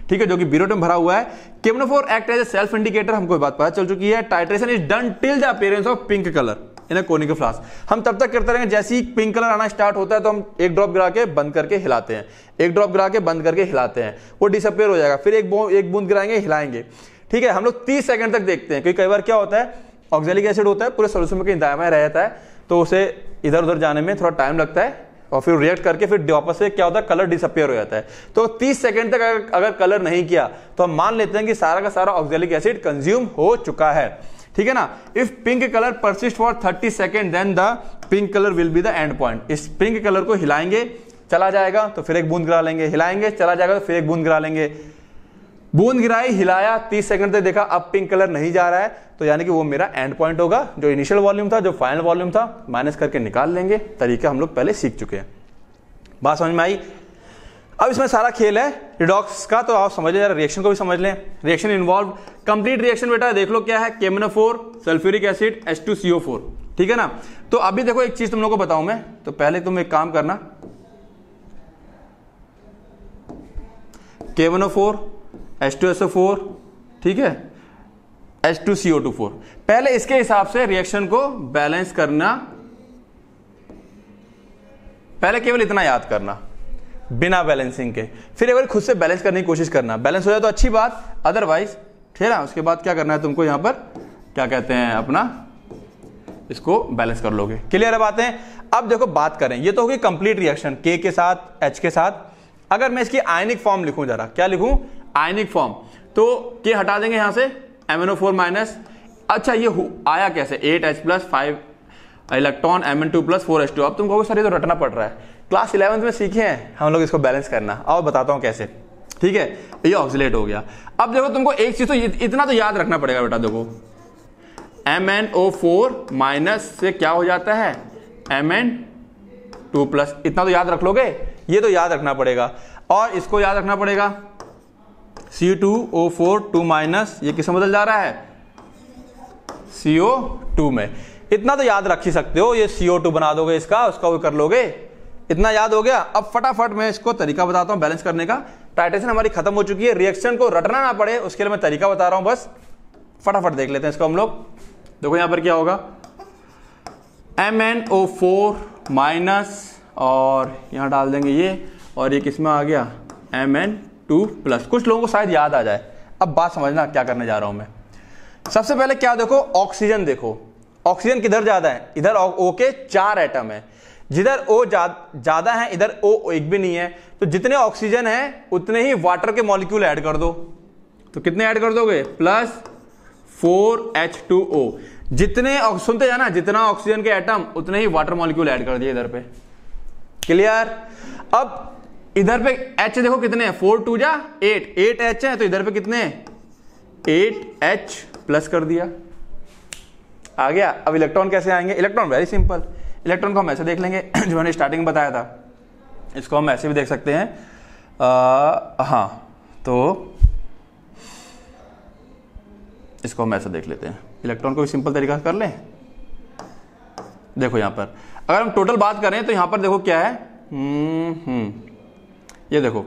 ठीक है जो कि बीरोटम भरा हुआ है K M N O four act as a self indicator हमको बात पता चल चुकी है titration is done till the appearance of pink colour in conic flask हम तब तक करते रहेंगे जैसे ही पिंक कलर आना स्टार्ट होता है तो हम एक ड्रॉप गिरा के बंद करके हिलाते हैं एक ड्रॉप गिरा के बंद करके हिलाते हैं वो डिसअपेयर हो जाएगा फिर एक एक बूंद गिराएंगे हिलाएंगे ठीक है हम लोग तीस सेकंड तक देखते हैं क्योंकि कई बार क्या होता है ऑक्जेलिक एसिड होता है पूरे सोलूशन में कहीं दाया में रहता है तो उसे इधर उधर जाने में थोड़ा टाइम लगता है और फिर रिएक्ट करके फिर वापस से क्या होता है कलर डिसअपियर हो जाता है तो 30 सेकंड तक अगर, अगर कलर नहीं किया तो हम मान लेते हैं कि सारा का सारा ऑक्जेलिक एसिड कंज्यूम हो चुका है ठीक है ना if pink colour persist for 30 second then the pink colour will be the end point इस पिंक कलर को हिलाएंगे चला जाएगा तो फिर एक बूंद गिरा लेंगे हिलाएंगे चला जाएगा तो फिर एक बूंद गिरा लेंगे बूंद गिराई हिलाया 30 सेकंड तक देखा अब पिंक कलर नहीं जा रहा है तो यानी कि वो मेरा एंड पॉइंट होगा जो इनिशियल वॉल्यूम था जो फाइनल वॉल्यूम था माइनस करके निकाल लेंगे तरीका हम लोग पहले सीख चुके हैं बात समझ में आई अब इसमें सारा खेल है रिडॉक्स का तो आप समझ लें जरा रिएक्शन को भी समझ लें रिएक्शन इन्वॉल्व कंप्लीट रिएक्शन बेटा देख लो क्या है four sulphuric acid H two C O four ठीक है ना तो अभी देखो एक चीज तुम लोग को बताऊं मैं तो पहले तुम एक काम करना K M N O four H two S O four ठीक है H two C O two four पहले इसके हिसाब से रिएक्शन को बैलेंस करना पहले केवल इतना याद करना बिना बैलेंसिंग के फिर एक बार खुद से बैलेंस करने की कोशिश करना बैलेंस हो जाए तो अच्छी बात अदरवाइज ठीक है उसके बाद क्या करना है तुमको यहां पर क्या कहते हैं अपना इसको बैलेंस कर लोगे क्लियर है बातें अब देखो बात करें ये तो होगी कंप्लीट रिएक्शन के के साथ एच के साथ अगर मैं इसकी आयनिक फॉर्म लिखूं जरा क्या लिखूं आयनिक फॉर्म तो के हटा देंगे यहां से M N O four minus अच्छा ये आया कैसे eight H plus five electron M N two plus four H two अब तुम कहोगे सर ये तो रटना पड़ रहा है क्लास इलेवंथ में सीखे हैं हम लोग इसको बैलेंस करना और बताता हूँ कैसे ठीक है ये ऑक्सीट हो गया अब देखो तुमको एक चीज तो इतना तो याद रखना पड़ेगा बेटा देखो M N O four minus से क्या हो जाता है एम एन टू प्लस इतना तो याद रख लोगे ये तो याद रखना पड़ेगा और इसको याद रखना पड़ेगा C two O four two minus ये किसमें बदल जा रहा है सी ओ टू में इतना तो याद रख ही सकते हो ये सी ओ टू बना दोगे इसका उसका वो कर लोगे इतना याद हो गया अब फटाफट मैं इसको तरीका बताता हूं बैलेंस करने का टाइटेशन हमारी खत्म हो चुकी है रिएक्शन को रटना ना पड़े उसके लिए मैं तरीका बता रहा हूं बस फटाफट देख लेते हैं इसको हम लोग देखो यहां पर क्या होगा M N O four minus और यहां डाल देंगे ये और ये किसमें आ गया एम एन टू प्लस कुछ लोगों को शायद याद आ जाए अब बात समझना क्या करने जा रहा हूं मैं सबसे पहले क्या देखो ऑक्सीजन देखो ऑक्सीजन किधर ज़्यादा है इधर ओ के चार एटम है जिधर ओ ज़्यादा है इधर ओ एक भी नहीं है तो जितने ऑक्सीजन है उतने ही वाटर के मॉलिक्यूल ऐड कर दो तो कितने ऐड कर दोगे plus four H two O जितने सुनते जाना जितना ऑक्सीजन के एटम उतने ही वाटर मॉलिक्यूल ऐड कर दिए इधर पे क्लियर अब इधर पे एच देखो कितने हैं फोर टू जा एट एट एच है तो इधर पे कितने हैं एट एच प्लस कर दिया आ गया अब इलेक्ट्रॉन कैसे आएंगे इलेक्ट्रॉन वेरी सिंपल इलेक्ट्रॉन को हम ऐसे देख लेंगे जो मैंने स्टार्टिंग बताया था इसको हम ऐसे भी देख सकते हैं आ, हाँ तो इसको हम ऐसा देख लेते हैं इलेक्ट्रॉन को भी सिंपल तरीका कर लें देखो यहां पर अगर हम टोटल बात करें तो यहां पर देखो क्या है हम्म हम्म ये देखो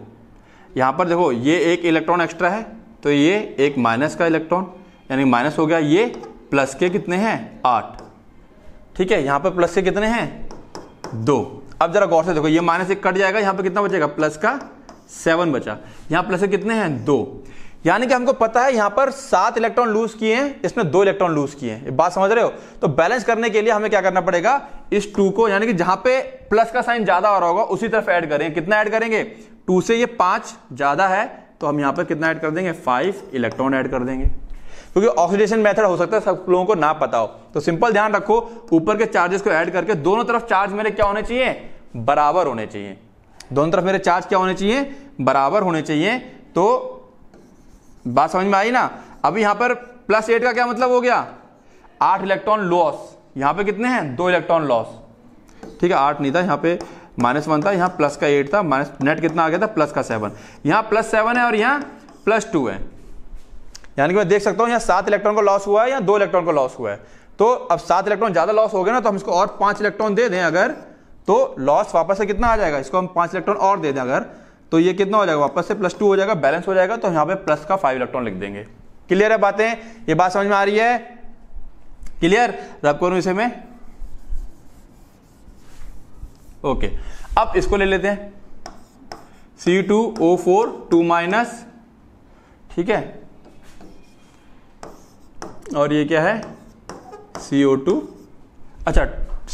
यहाँ पर देखो ये एक इलेक्ट्रॉन एक्स्ट्रा है तो ये एक माइनस का इलेक्ट्रॉन यानी माइनस हो गया ये प्लस के कितने हैं आठ ठीक है यहाँ पर प्लस के कितने हैं दो अब जरा गौर से देखो ये माइनस एक कट जाएगा यहाँ पर कितना बचेगा प्लस का सेवन बचा यहाँ प्लस के कितने हैं दो यानी कि हमको पता है यहाँ पर सात इलेक्ट्रॉन लूज किए हैं इसमें दो इलेक्ट्रॉन लूज किए हैं बात समझ रहे हो तो बैलेंस करने के लिए हमें क्या करना पड़ेगा इस टू को यानी कि जहां पे प्लस का साइन ज्यादा आ रहा होगा उसी तरफ ऐड करेंगे कितना ऐड करेंगे टू से ये पांच ज़्यादा है तो हम यहां पर कितना ऐड कर देंगे फाइव इलेक्ट्रॉन ऐड कर देंगे क्योंकि ऑक्सीडेशन मेथड हो सकता है सब लोगों को ना पता हो तो सिंपल ध्यान रखो ऊपर के चार्जेस को ऐड करके दोनों तरफ चार्ज मेरे क्या होने चाहिए बराबर होने चाहिए दोनों तरफ मेरे चार्ज क्या होने चाहिए बराबर होने चाहिए तो बात समझ में आई ना अभी यहां पर प्लस एट का क्या मतलब हो गया आठ इलेक्ट्रॉन लॉस यहां पे कितने हैं दो इलेक्ट्रॉन लॉस ठीक है आठ नहीं था यहां पे माइनस वन था यहाँ प्लस का एट था माइनस नेट कितना आ गया था प्लस का सेवन यहाँ प्लस सेवन है और यहाँ प्लस टू है यानी कि मैं देख सकता हूँ यहाँ सात इलेक्ट्रॉन का लॉस हुआ है या दो इलेक्ट्रॉन का लॉस हुआ है तो अब सात इलेक्ट्रॉन ज़्यादा लॉस हो गया ना तो हम इसको और पांच इलेक्ट्रॉन दे दें अगर तो लॉस वापस से कितना आ जाएगा इसको हम पांच इलेक्ट्रॉन और दे दें अगर तो ये कितना हो जाएगा वापस से प्लस टू हो जाएगा बैलेंस हो जाएगा तो यहाँ पे प्लस का फाइव इलेक्ट्रॉन लिख देंगे क्लियर है बातें ये बात समझ में आ रही है क्लियर रब करूं इसे मैं ओके अब इसको ले लेते हैं C two O four two minus ठीक है और ये क्या है सी ओ टू अच्छा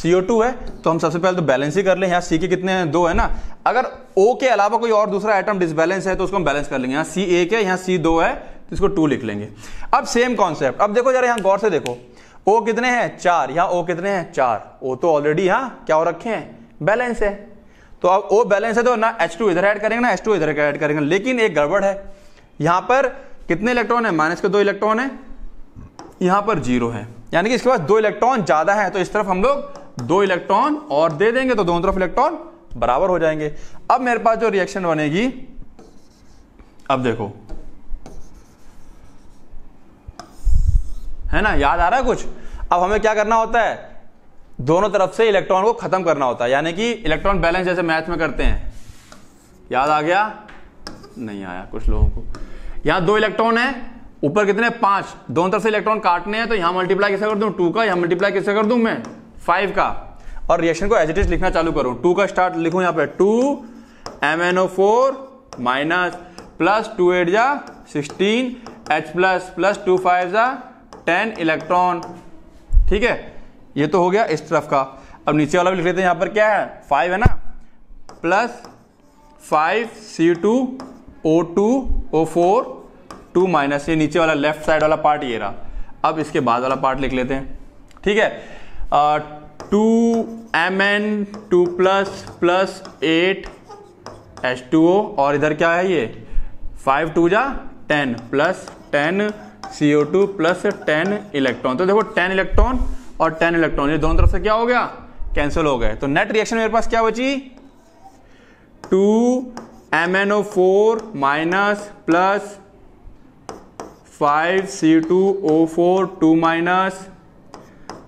सी ओ टू है तो हम सबसे पहले तो बैलेंस ही कर लें यहाँ सी के कितने हैं दो है ना अगर ओ के अलावा कोई और दूसरा आइटम डिसबैलेंस है तो उसको हम बैलेंस कर लेंगे यहाँ सी एक है यहाँ सी दो है तो इसको टू लिख लेंगे अब सेम कॉन्सेप्ट अब देखो जरा यहाँ गौर से देखो ओ कितने हैं चार यहाँ ओ कितने हैं चार ओ तो ऑलरेडी यहाँ क्या हो रखे हैं बैलेंस है तो अब ओ बैलेंस है तो ना एच टू इधर ऐड करेंगे ना एच टू इधर ऐड करेंगे लेकिन एक गड़बड़ है यहां पर कितने इलेक्ट्रॉन है माइनस के दो इलेक्ट्रॉन है यहां पर जीरो है यानी कि इसके पास दो इलेक्ट्रॉन ज्यादा है तो इस तरफ हम लोग दो इलेक्ट्रॉन और दे देंगे तो दोनों तरफ इलेक्ट्रॉन बराबर हो जाएंगे अब मेरे पास जो रिएक्शन बनेगी अब देखो है ना याद आ रहा है कुछ अब हमें क्या करना होता है दोनों तरफ से इलेक्ट्रॉन को खत्म करना होता है यानी कि इलेक्ट्रॉन बैलेंस जैसे मैथ में करते हैं याद आ गया नहीं आया कुछ लोगों को यहां दो इलेक्ट्रॉन है ऊपर कितने पांच दोनों तरफ से इलेक्ट्रॉन काटने हैं तो यहां मल्टीप्लाई कैसे कर दू टू का यहां मल्टीप्लाई कैसे कर दू मैं फाइव का और रिएक्शन को एजिटिज लिखना चालू करूं टू का स्टार्ट लिखूं यहां पर two M N O four minus plus two eight जा sixteen H plus plus two five जा टेन इलेक्ट्रॉन ठीक है ये तो हो गया इस तरफ का अब नीचे वाला भी लिख लेते हैं यहाँ पर क्या है फाइव है ना plus five C two O two O four two minus ये नीचे वाला लेफ्ट साइड वाला पार्ट ये रहा अब इसके बाद वाला पार्ट लिख लेते हैं ठीक है two M N two plus plus eight H two O और इधर क्या है ये फाइव टू जा ten plus ten C O two plus ten electron तो देखो टेन इलेक्ट्रॉन और टेन इलेक्ट्रॉन ये दोनों तरफ से क्या हो गया कैंसिल हो गए तो नेट रिएक्शन मेरे पास क्या बची two M N O four minus plus five C two O four two minus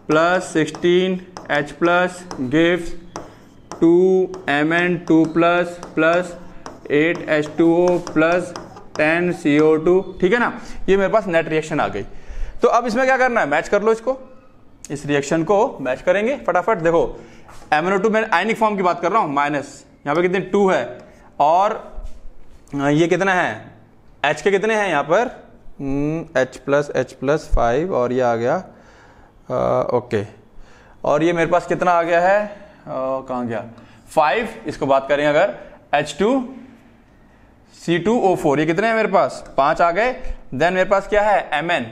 plus sixteen H plus gives two M N two plus plus eight H two O plus ten C O two ठीक है ना ये मेरे पास net reaction आ गई तो अब इसमें क्या करना है मैच कर लो इसको इस रिएक्शन को मैच करेंगे फटाफट देखो एमनो टू मैं आयनिक फॉर्म की बात कर रहा हूं माइनस यहां पे कितने टू है और ये कितना है एच के कितने हैं यहां पर H plus H plus five और ये आ गया आ, ओके और ये मेरे पास कितना आ गया है कहाँ गया फाइव इसको बात करें अगर H two C two O four ये कितने हैं मेरे पास पांच आ गए देन मेरे पास क्या है एम एन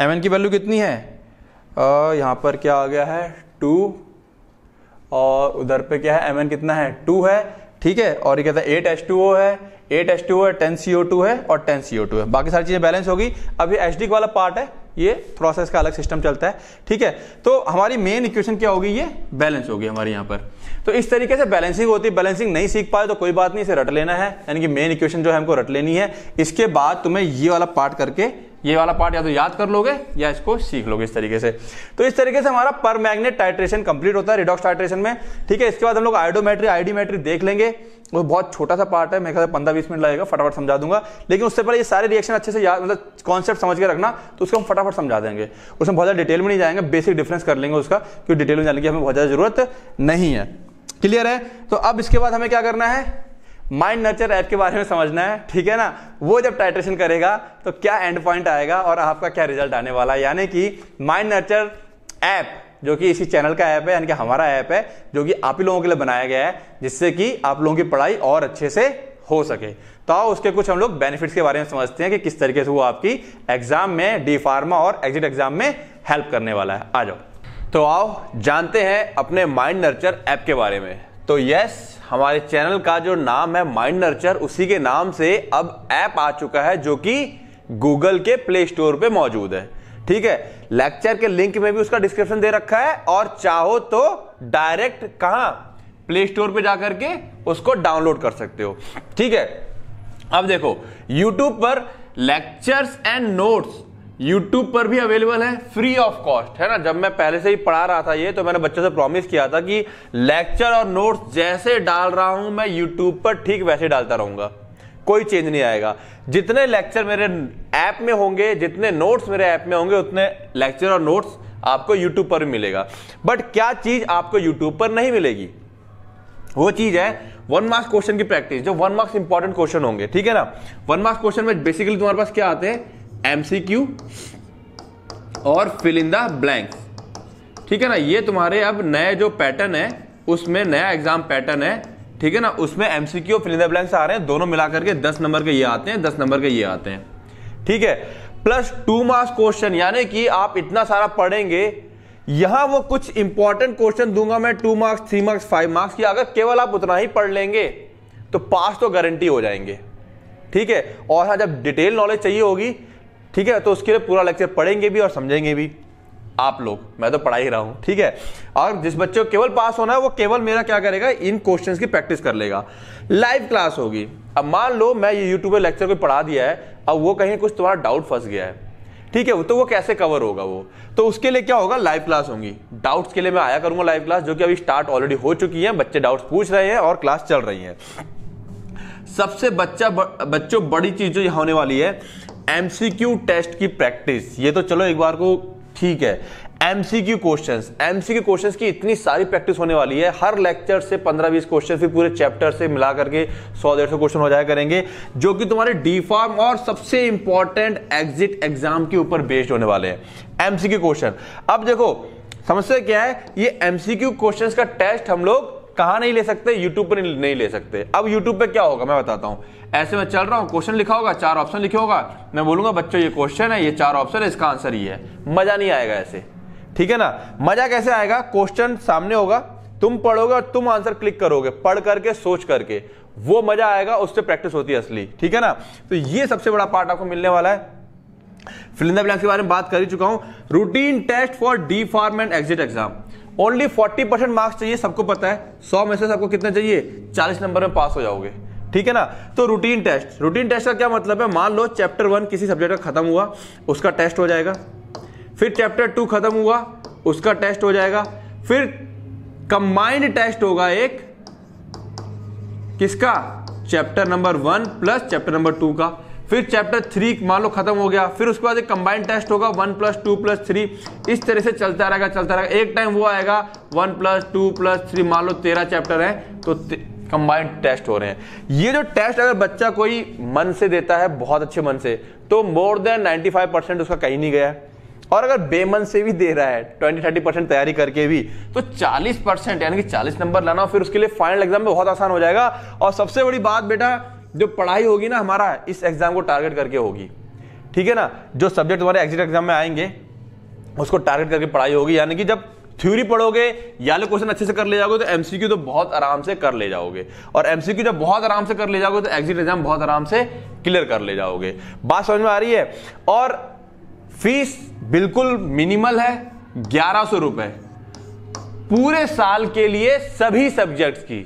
एम एन की वैल्यू कितनी है यहाँ पर क्या आ गया है टू और उधर पे क्या है एम एन कितना है टू है ठीक है और ये कहता है एट एच टू ओ है एट एच टू ओ है टेन सी ओ टू है और टेन सी ओ टू है बाकी सारी चीज़ें बैलेंस होगी अब ये एच डी वाला पार्ट है ये प्रोसेस का अलग सिस्टम चलता है ठीक है तो हमारी मेन इक्वेशन क्या होगी ये बैलेंस होगी हमारे यहाँ पर तो इस तरीके से बैलेंसिंग होती है बैलेंसिंग नहीं सीख पाए तो कोई बात नहीं इसे रट लेना है यानी कि मेन इक्वेशन जो है हमको रट लेनी है इसके बाद तुम्हें ये वाला पार्ट करके ये वाला पार्ट या तो याद कर लोगे या इसको सीख लोगे इस तरीके से तो इस तरीके से हमारा पर मैग्नेट टाइट्रेशन कंप्लीट होता है रिडॉक्स टाइट्रेशन में ठीक है इसके बाद हम लोग आइडोमेट्री आइडीमेट्री देख लेंगे वो बहुत छोटा सा पार्ट है मेरे ख्याल पंद्रह बीस मिनट लगेगा फटाफट समझा दूंगा लेकिन उससे पहले ये सारे रिएक्शन अच्छे से याद मतलब कॉन्सेप्ट समझ के रखना तो उसको हम फटाफट समझा देंगे उसमें बहुत ज़्यादा डिटेल में नहीं जाएंगे बेसिक डिफरेंस कर लेंगे उसका क्योंकि डिटेल में जाने की हमें बहुत ज़्यादा जरूरत नहीं है क्लियर है तो अब इसके बाद हमें क्या करना है माइंड नर्चर ऐप के बारे में समझना है ठीक है ना वो जब टाइट्रेशन करेगा तो क्या एंड पॉइंट आएगा और आपका क्या रिजल्ट आने वाला है यानी कि माइंड नर्चर ऐप जो कि इसी चैनल का ऐप है यानी कि हमारा ऐप है जो कि आप ही लोगों के लिए बनाया गया है जिससे कि आप लोगों की पढ़ाई और अच्छे से हो सके तो आओ उसके कुछ हम लोग बेनिफिट्स के बारे में समझते हैं कि किस तरीके से वो आपकी एग्जाम में डी फार्मा और एग्जिट एग्जाम में हेल्प करने वाला है आ जाओ तो आओ जानते हैं अपने माइंड नर्चर ऐप के बारे में तो यस हमारे चैनल का जो नाम है माइंड नर्चर उसी के नाम से अब ऐप आ चुका है जो कि गूगल के प्ले स्टोर पे मौजूद है ठीक है लेक्चर के लिंक में भी उसका डिस्क्रिप्शन दे रखा है और चाहो तो डायरेक्ट कहा प्ले स्टोर पे जाकर के उसको डाउनलोड कर सकते हो ठीक है अब देखो यूट्यूब पर लेक्चर्स एंड नोट्स यूट्यूब पर भी अवेलेबल है फ्री ऑफ कॉस्ट है ना जब मैं पहले से ही पढ़ा रहा था ये तो मैंने बच्चों से प्रॉमिस किया था कि लेक्चर और नोट्स जैसे डाल रहा हूं मैं यूट्यूब पर ठीक वैसे डालता रहूंगा कोई चेंज नहीं आएगा जितने लेक्चर मेरे ऐप में होंगे जितने नोट्स मेरे ऐप में होंगे उतने लेक्चर और नोट्स आपको यूट्यूब पर भी मिलेगा बट क्या चीज आपको यूट्यूब पर नहीं मिलेगी वो चीज है वन मार्क्स क्वेश्चन की प्रैक्टिस जो वन मार्क्स इंपॉर्टेंट क्वेश्चन होंगे ठीक है ना वन मार्क्स क्वेश्चन में बेसिकली तुम्हारे पास क्या आते हैं एमसीक्यू और फिल इन द ब्लैंक ठीक है ना ये तुम्हारे अब नए जो पैटर्न है उसमें नया एग्जाम पैटर्न है ठीक है ना उसमें MCQ fill in the blanks आ रहे हैं दोनों मिलाकर के दस नंबर के ये आते हैं दस नंबर के ये आते हैं ठीक है प्लस टू मार्क्स क्वेश्चन यानी कि आप इतना सारा पढ़ेंगे यहां वो कुछ इंपॉर्टेंट क्वेश्चन दूंगा मैं two marks three marks five marks की अगर केवल आप उतना ही पढ़ लेंगे तो पास तो गारंटी हो जाएंगे ठीक है और हाँ जब डिटेल नॉलेज चाहिए होगी ठीक है तो उसके लिए पूरा लेक्चर पढ़ेंगे भी और समझेंगे भी आप लोग मैं तो पढ़ा ही रहा हूं ठीक है और जिस बच्चे को केवल पास होना है वो केवल मेरा क्या करेगा इन क्वेश्चंस की प्रैक्टिस कर लेगा लाइव क्लास होगी अब मान लो मैं ये यूट्यूब पर लेक्चर कोई पढ़ा दिया है अब वो कहीं कुछ तुम्हारा डाउट फंस गया है ठीक है तो वो कैसे कवर होगा वो तो उसके लिए क्या होगा लाइव क्लास होगी डाउट्स के लिए मैं आया करूंगा लाइव क्लास जो कि अभी स्टार्ट ऑलरेडी हो चुकी है बच्चे डाउट्स पूछ रहे हैं और क्लास चल रही है सबसे बच्चा बच्चों बड़ी चीज जो यहां होने वाली है एमसीक्यू टेस्ट की प्रैक्टिस ये तो चलो एक बार को ठीक है एमसीक्यू क्वेश्चंस एमसीक्यू क्वेश्चंस की इतनी सारी प्रैक्टिस होने वाली है हर लेक्चर से 15-20 क्वेश्चन फिर पूरे चैप्टर से मिला करके 100-150 क्वेश्चन हो जाया करेंगे जो कि तुम्हारे डी फॉर्म और सबसे इंपॉर्टेंट एग्जिट एग्जाम के ऊपर बेस्ड होने वाले हैं एमसीक्यू क्वेश्चन अब देखो समस्या क्या है ये एमसीक्यू क्वेश्चंस का टेस्ट हम लोग कहा नहीं ले सकते यूट्यूब पर नहीं ले सकते अब यूट्यूब पर क्या होगा मैं बताता हूँ ऐसे में चल रहा हूँ क्वेश्चन लिखा होगा चार ऑप्शन लिखे होगा मैं बोलूंगा बच्चों ये क्वेश्चन है ये चार ऑप्शन है इसका आंसर ये है मजा नहीं आएगा ऐसे ठीक है ना मजा कैसे आएगा क्वेश्चन सामने होगा तुम पढ़ोगे और तुम आंसर क्लिक करोगे पढ़ करके सोच करके वो मजा आएगा उससे प्रैक्टिस होती है असली ठीक है ना तो ये सबसे बड़ा पार्ट आपको मिलने वाला है फिलिंदा ब्लैक्स के बारे में बात कर ही चुका हूं routine test for D pharm and exit exam only forty percent marks चाहिए सबको पता है सौ में से सबको कितने चाहिए चालीस नंबर में पास हो जाओगे ठीक है ना तो रूटीन टेस्ट रूटीन टेस्ट का क्या मतलब है मान लो चैप्टर वन किसी सब्जेक्ट का खत्म हुआ उसका टेस्ट हो जाएगा फिर चैप्टर टू खत्म हुआ उसका टेस्ट हो जाएगा फिर कंबाइंड टेस्ट होगा एक किसका chapter number one plus chapter number two का फिर चैप्टर थ्री मान लो खत्म हो गया फिर उसके बाद एक कंबाइंड टेस्ट होगा one plus two plus three इस तरह से चलता रहेगा चलता रहेगा एक टाइम वो आएगा one plus two plus three मान लो तेरह चैप्टर है तो कंबाइंड टेस्ट हो रहे हैं ये जो टेस्ट अगर बच्चा कोई मन से देता है बहुत अच्छे मन से तो more than ninety five percent उसका कहीं नहीं गया और अगर बेमन से भी दे रहा है ट्वेंटी थर्टी परसेंट तैयारी करके भी तो चालीस परसेंट यानी कि चालीस नंबर लाना फिर उसके लिए फाइनल एग्जाम में बहुत आसान हो जाएगा और सबसे बड़ी बात बेटा जो पढ़ाई होगी ना हमारा इस एग्जाम को टारगेट करके होगी ठीक है ना जो सब्जेक्ट तुम्हारे एग्जिट एग्जाम में आएंगे उसको टारगेट करके पढ़ाई होगी यानी कि जब थ्योरी पढ़ोगे या लो क्वेश्चन अच्छे से कर ले जाओगे तो एमसीक्यू तो बहुत आराम से कर ले जाओगे और एमसीक्यू जब बहुत आराम से कर ले जाओगे तो एग्जिट एग्जाम बहुत आराम से क्लियर कर ले जाओगे बात समझ में आ रही है और फीस बिल्कुल मिनिमल है ग्यारह सौ रुपए पूरे साल के लिए सभी सब्जेक्ट्स की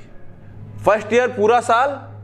फर्स्ट ईयर पूरा साल